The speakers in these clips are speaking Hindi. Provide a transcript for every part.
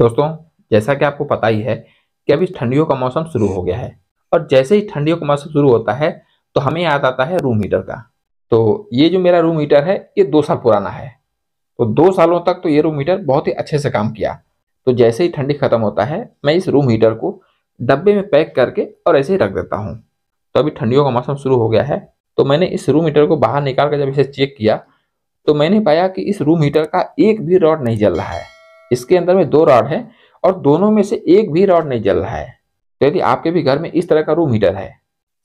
दोस्तों जैसा कि आपको पता ही है कि अभी ठंडियों का मौसम शुरू हो गया है और जैसे ही ठंडियों का मौसम शुरू होता है तो हमें याद आता है रूम हीटर का तो ये जो मेरा रूम हीटर है ये दो साल पुराना है तो दो सालों तक तो ये रूम हीटर बहुत ही अच्छे से काम किया तो जैसे ही ठंडी खत्म होता है मैं इस रूम हीटर को डब्बे में पैक करके और ऐसे ही रख देता हूँ तो अभी ठंडियों का मौसम शुरू हो गया है तो मैंने इस रूम हीटर को बाहर निकाल कर जब इसे चेक किया तो मैंने पाया कि इस रूम हीटर का एक भी रॉड नहीं जल रहा है इसके अंदर में दो रॉड है और दोनों में से एक भी रॉड नहीं जल रहा है तो यदि आपके भी घर में इस तरह का रूम हीटर है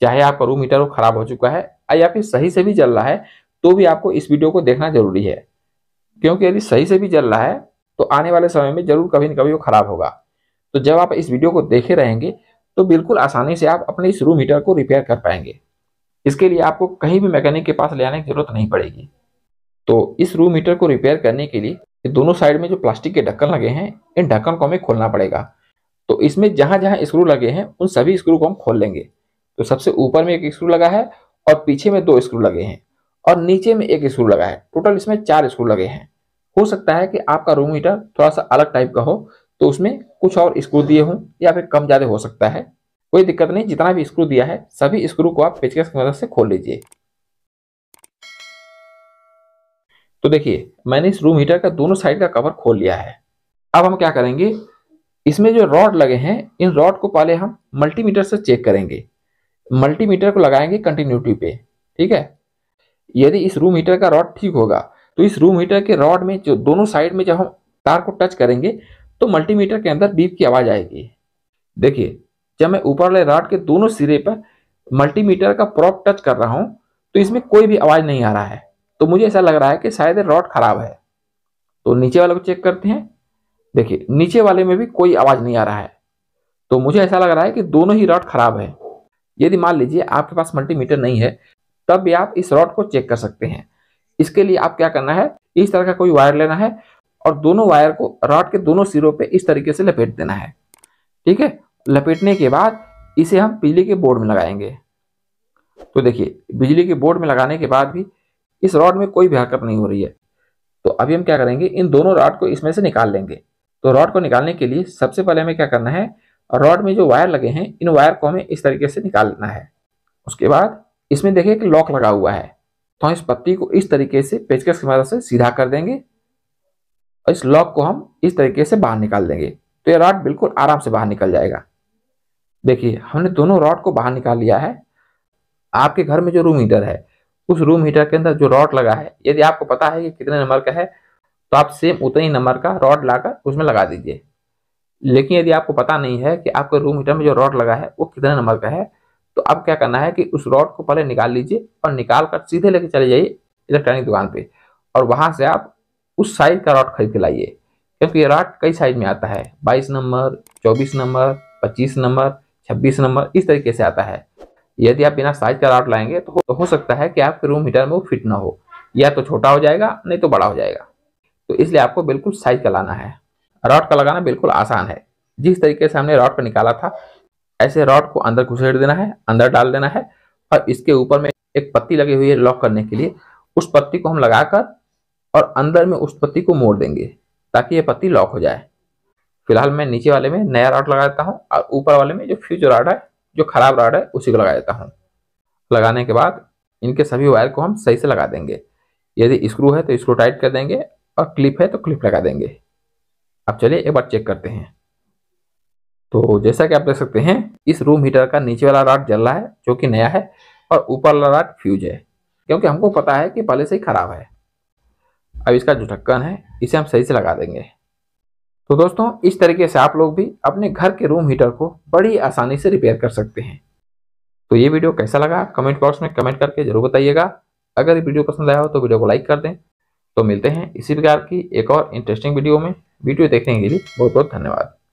चाहे आपका रूम हीटर खराब हो चुका है या फिर सही से भी जल रहा है तो भी आपको इस वीडियो को देखना जरूरी है क्योंकि यदि सही से भी जल रहा है तो आने वाले समय में जरूर कभी ना कभी वो खराब होगा तो जब आप इस वीडियो को देखे रहेंगे तो बिल्कुल आसानी से आप अपने इस रूम हीटर को रिपेयर कर पाएंगे इसके लिए आपको कहीं भी मैकेनिक के पास ले आने की जरूरत नहीं पड़ेगी तो इस रूम हीटर को रिपेयर करने के लिए ये दोनों साइड में जो प्लास्टिक के ढक्कन लगे हैं इन ढक्कन को हमें खोलना पड़ेगा तो इसमें जहां जहां स्क्रू लगे हैं उन सभी स्क्रू को हम खोल लेंगे तो सबसे ऊपर में एक स्क्रू लगा है और पीछे में दो स्क्रू लगे हैं और नीचे में एक स्क्रू लगा है टोटल इसमें चार स्क्रू लगे हैं हो सकता है कि आपका रूम हीटर थोड़ा सा अलग टाइप का हो तो उसमें कुछ और स्क्रू दिए हों या फिर कम ज़्यादा हो सकता है कोई दिक्कत नहीं जितना भी स्क्रू दिया है सभी स्क्रू को आप पेचकस की मदद से खोल लीजिए तो देखिए मैंने इस रूम हीटर का दोनों साइड का कवर खोल लिया है अब हम क्या करेंगे इसमें जो रॉड लगे हैं इन रॉड को पहले हम मल्टीमीटर से चेक करेंगे मल्टीमीटर को लगाएंगे कंटिन्यूटी पे ठीक है यदि इस रूम हीटर का रॉड ठीक होगा तो इस रूम हीटर के रॉड में जो दोनों साइड में जब हम तार को टच करेंगे तो मल्टीमीटर के अंदर बीप की आवाज़ आएगी देखिए जब मैं ऊपर वाले रॉड के दोनों सिरे पर मल्टीमीटर का प्रॉप टच कर रहा हूं तो इसमें कोई भी आवाज़ नहीं आ रहा है तो मुझे ऐसा लग रहा है कि शायद रॉड खराब है तो नीचे वाले को चेक करते हैं देखिए नीचे वाले में भी कोई आवाज़ नहीं आ रहा है तो मुझे ऐसा लग रहा है कि दोनों ही रॉड खराब है यदि मान लीजिए आपके पास मल्टीमीटर नहीं है तब भी आप इस रॉड को चेक कर सकते हैं इसके लिए आप क्या करना है इस तरह का कोई वायर लेना है और दोनों वायर को रॉड के दोनों सिरों पे इस तरीके से लपेट देना है ठीक है लपेटने के बाद इसे हम बिजली के बोर्ड में लगाएंगे तो देखिए बिजली के बोर्ड में लगाने के बाद भी इस रॉड में कोई भी हरकत नहीं हो रही है तो अभी हम क्या करेंगे इन दोनों रॉड को इसमें से निकाल लेंगे तो रॉड को निकालने के लिए सबसे पहले हमें क्या करना है रॉड में जो वायर लगे हैं इन वायर को हमें इस तरीके से निकाल लेना है उसके बाद इसमें देखिए एक लॉक लगा हुआ है तो हम इस पत्ती को इस तरीके से पेचकस की मदद से सीधा कर देंगे और इस लॉक को हम इस तरीके से बाहर निकाल देंगे तो ये रॉड बिल्कुल आराम से बाहर निकल जाएगा देखिए हमने दोनों रॉड को बाहर निकाल लिया है आपके घर में जो रूम हीटर है उस रूम हीटर के अंदर जो रॉड लगा है यदि आपको पता है कि कितने नंबर का है तो आप सेम उतने ही नंबर का रॉड लाकर उसमें लगा दीजिए लेकिन यदि आपको पता नहीं है कि आपके रूम हीटर में जो रॉड लगा है वो कितने नंबर का है तो अब क्या करना है कि उस रॉड को पहले निकाल लीजिए और निकाल कर सीधे लेके चले जाइए इलेक्ट्रॉनिक दुकान पे और वहां से आप उस साइज का रॉड खरीद के लाइए क्योंकि ये रॉड कई साइज में आता है बाईस नंबर चौबीस नंबर पच्चीस नंबर छब्बीस नंबर इस तरीके से आता है यदि आप बिना साइज का राउट लाएंगे तो, तो हो सकता है कि आपके रूम हीटर में वो फिट ना हो या तो छोटा हो जाएगा नहीं तो बड़ा हो जाएगा तो इसलिए आपको बिल्कुल साइज का लाना है रॉड का लगाना बिल्कुल आसान है जिस तरीके से हमने रॉड का निकाला था ऐसे रॉड को अंदर घुसेड़ देना है अंदर डाल देना है और इसके ऊपर में एक पत्ती लगी हुई है लॉक करने के लिए उस पत्ती को हम लगाकर और अंदर में उस पत्ती को मोड़ देंगे ताकि ये पत्ती लॉक हो जाए फिलहाल मैं नीचे वाले में नया रॉड लगा देता हूँ और ऊपर वाले में जो फ्यूचर रॉड है जो खराब रॉड है उसी को लगा देता हूँ लगाने के बाद इनके सभी वायर को हम सही से लगा देंगे यदि स्क्रू है तो स्क्रू टाइट कर देंगे और क्लिप है तो क्लिप लगा देंगे अब चलिए एक बार चेक करते हैं तो जैसा कि आप देख सकते हैं इस रूम हीटर का नीचे वाला रॉड जल रहा है जो कि नया है और ऊपर वाला रॉड फ्यूज है क्योंकि हमको पता है कि पहले से ही खराब है अब इसका जो ढक्कन है इसे हम सही से लगा देंगे तो दोस्तों इस तरीके से आप लोग भी अपने घर के रूम हीटर को बड़ी आसानी से रिपेयर कर सकते हैं तो ये वीडियो कैसा लगा कमेंट बॉक्स में कमेंट करके जरूर बताइएगा अगर ये वीडियो पसंद आया हो तो वीडियो को लाइक कर दें तो मिलते हैं इसी प्रकार की एक और इंटरेस्टिंग वीडियो में वीडियो देखने के लिए बहुत बहुत धन्यवाद